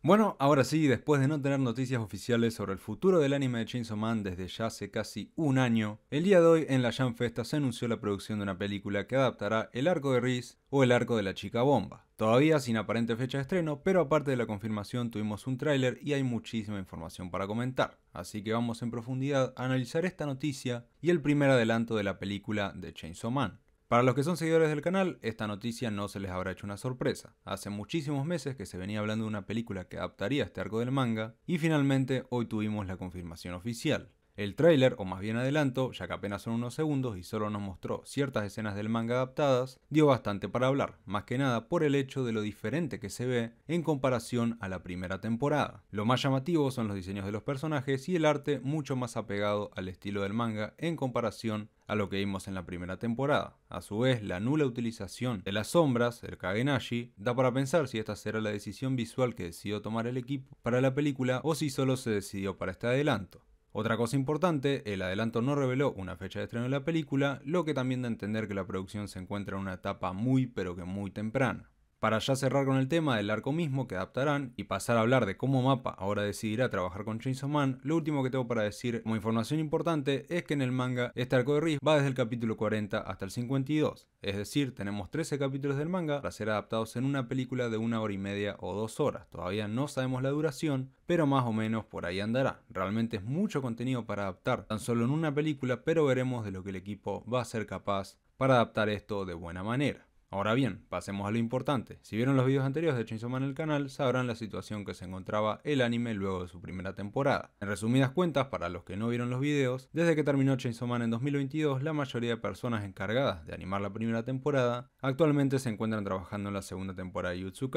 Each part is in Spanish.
Bueno, ahora sí, después de no tener noticias oficiales sobre el futuro del anime de Chainsaw Man desde ya hace casi un año, el día de hoy en la Jam Festa se anunció la producción de una película que adaptará el arco de Riz o el arco de la chica bomba. Todavía sin aparente fecha de estreno, pero aparte de la confirmación tuvimos un tráiler y hay muchísima información para comentar, así que vamos en profundidad a analizar esta noticia y el primer adelanto de la película de Chainsaw Man. Para los que son seguidores del canal, esta noticia no se les habrá hecho una sorpresa. Hace muchísimos meses que se venía hablando de una película que adaptaría este arco del manga y finalmente hoy tuvimos la confirmación oficial. El tráiler, o más bien adelanto, ya que apenas son unos segundos y solo nos mostró ciertas escenas del manga adaptadas, dio bastante para hablar, más que nada por el hecho de lo diferente que se ve en comparación a la primera temporada. Lo más llamativo son los diseños de los personajes y el arte mucho más apegado al estilo del manga en comparación a lo que vimos en la primera temporada. A su vez, la nula utilización de las sombras, el Kagenashi, da para pensar si esta será la decisión visual que decidió tomar el equipo para la película o si solo se decidió para este adelanto. Otra cosa importante, el adelanto no reveló una fecha de estreno de la película, lo que también da a entender que la producción se encuentra en una etapa muy pero que muy temprana. Para ya cerrar con el tema del arco mismo que adaptarán y pasar a hablar de cómo Mapa ahora decidirá trabajar con Chainsaw Man, lo último que tengo para decir como información importante es que en el manga este arco de Riz va desde el capítulo 40 hasta el 52, es decir, tenemos 13 capítulos del manga para ser adaptados en una película de una hora y media o dos horas, todavía no sabemos la duración, pero más o menos por ahí andará. Realmente es mucho contenido para adaptar tan solo en una película, pero veremos de lo que el equipo va a ser capaz para adaptar esto de buena manera. Ahora bien, pasemos a lo importante. Si vieron los videos anteriores de Chainsaw Man en el canal, sabrán la situación que se encontraba el anime luego de su primera temporada. En resumidas cuentas, para los que no vieron los videos, desde que terminó Chainsaw Man en 2022, la mayoría de personas encargadas de animar la primera temporada actualmente se encuentran trabajando en la segunda temporada de Yutsu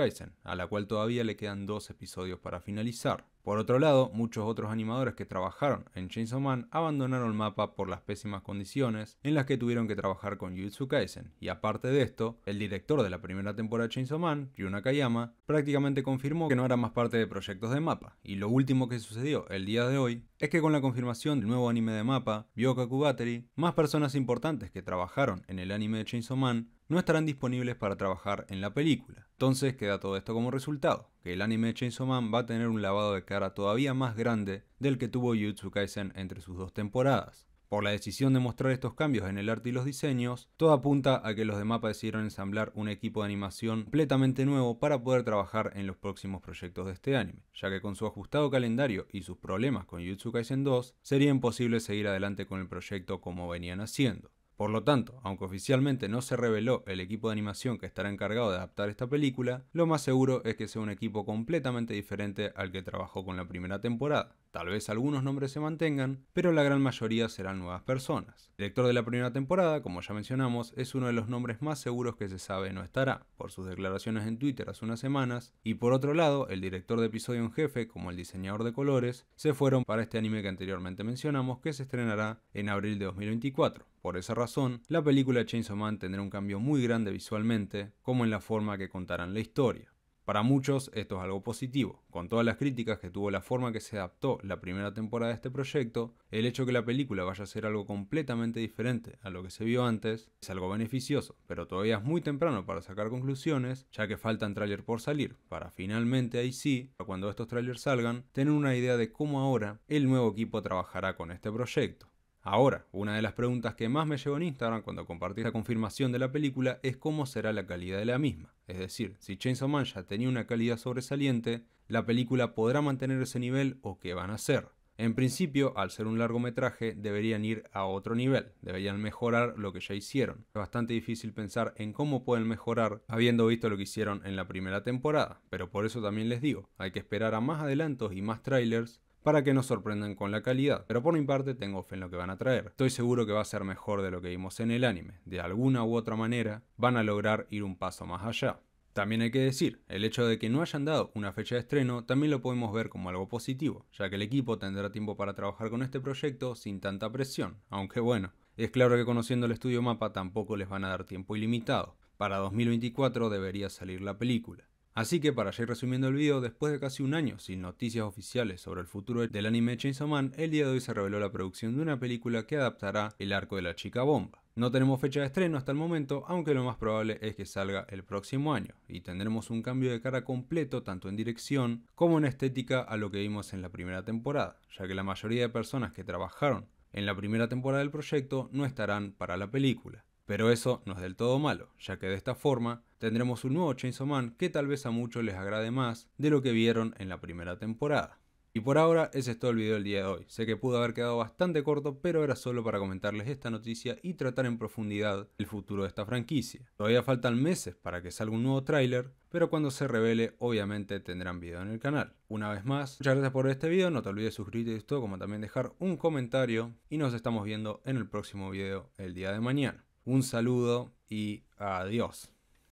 a la cual todavía le quedan dos episodios para finalizar. Por otro lado, muchos otros animadores que trabajaron en Chainsaw Man abandonaron el mapa por las pésimas condiciones en las que tuvieron que trabajar con Jujutsu Kaisen, y aparte de esto, el director de la primera temporada de Chainsaw Man, Ryu Nakayama, prácticamente confirmó que no era más parte de proyectos de mapa, y lo último que sucedió el día de hoy es que con la confirmación del nuevo anime de mapa, Byokaku Battery, más personas importantes que trabajaron en el anime de Chainsaw Man no estarán disponibles para trabajar en la película. Entonces queda todo esto como resultado, que el anime Chainsaw Man va a tener un lavado de cara todavía más grande del que tuvo Jujutsu Kaisen entre sus dos temporadas. Por la decisión de mostrar estos cambios en el arte y los diseños, todo apunta a que los de Mapa decidieron ensamblar un equipo de animación completamente nuevo para poder trabajar en los próximos proyectos de este anime, ya que con su ajustado calendario y sus problemas con Jujutsu Kaisen 2, sería imposible seguir adelante con el proyecto como venían haciendo. Por lo tanto, aunque oficialmente no se reveló el equipo de animación que estará encargado de adaptar esta película, lo más seguro es que sea un equipo completamente diferente al que trabajó con la primera temporada. Tal vez algunos nombres se mantengan, pero la gran mayoría serán nuevas personas. El director de la primera temporada, como ya mencionamos, es uno de los nombres más seguros que se sabe no estará, por sus declaraciones en Twitter hace unas semanas, y por otro lado, el director de episodio en jefe, como el diseñador de colores, se fueron para este anime que anteriormente mencionamos, que se estrenará en abril de 2024. Por esa razón, la película Chainsaw Man tendrá un cambio muy grande visualmente, como en la forma que contarán la historia. Para muchos esto es algo positivo. Con todas las críticas que tuvo la forma que se adaptó la primera temporada de este proyecto, el hecho que la película vaya a ser algo completamente diferente a lo que se vio antes es algo beneficioso, pero todavía es muy temprano para sacar conclusiones, ya que faltan trailers por salir, para finalmente ahí sí, cuando estos trailers salgan, tener una idea de cómo ahora el nuevo equipo trabajará con este proyecto. Ahora, una de las preguntas que más me llegó en Instagram cuando compartí la confirmación de la película es cómo será la calidad de la misma. Es decir, si Chainsaw Man ya tenía una calidad sobresaliente, ¿la película podrá mantener ese nivel o qué van a hacer? En principio, al ser un largometraje, deberían ir a otro nivel, deberían mejorar lo que ya hicieron. Es bastante difícil pensar en cómo pueden mejorar habiendo visto lo que hicieron en la primera temporada, pero por eso también les digo, hay que esperar a más adelantos y más trailers para que nos sorprendan con la calidad. Pero por mi parte tengo fe en lo que van a traer. Estoy seguro que va a ser mejor de lo que vimos en el anime. De alguna u otra manera van a lograr ir un paso más allá. También hay que decir, el hecho de que no hayan dado una fecha de estreno también lo podemos ver como algo positivo, ya que el equipo tendrá tiempo para trabajar con este proyecto sin tanta presión, aunque bueno, es claro que conociendo el estudio mapa tampoco les van a dar tiempo ilimitado. Para 2024 debería salir la película. Así que para ya ir resumiendo el video, después de casi un año sin noticias oficiales sobre el futuro del anime Chainsaw Man, el día de hoy se reveló la producción de una película que adaptará el arco de la chica bomba. No tenemos fecha de estreno hasta el momento, aunque lo más probable es que salga el próximo año, y tendremos un cambio de cara completo tanto en dirección como en estética a lo que vimos en la primera temporada, ya que la mayoría de personas que trabajaron en la primera temporada del proyecto no estarán para la película. Pero eso no es del todo malo, ya que de esta forma tendremos un nuevo Chainsaw Man que tal vez a muchos les agrade más de lo que vieron en la primera temporada. Y por ahora ese es todo el video del día de hoy. Sé que pudo haber quedado bastante corto, pero era solo para comentarles esta noticia y tratar en profundidad el futuro de esta franquicia. Todavía faltan meses para que salga un nuevo tráiler, pero cuando se revele obviamente tendrán video en el canal. Una vez más, muchas gracias por este video, no te olvides suscribirte y esto, como también dejar un comentario y nos estamos viendo en el próximo video el día de mañana. Un saludo y adiós.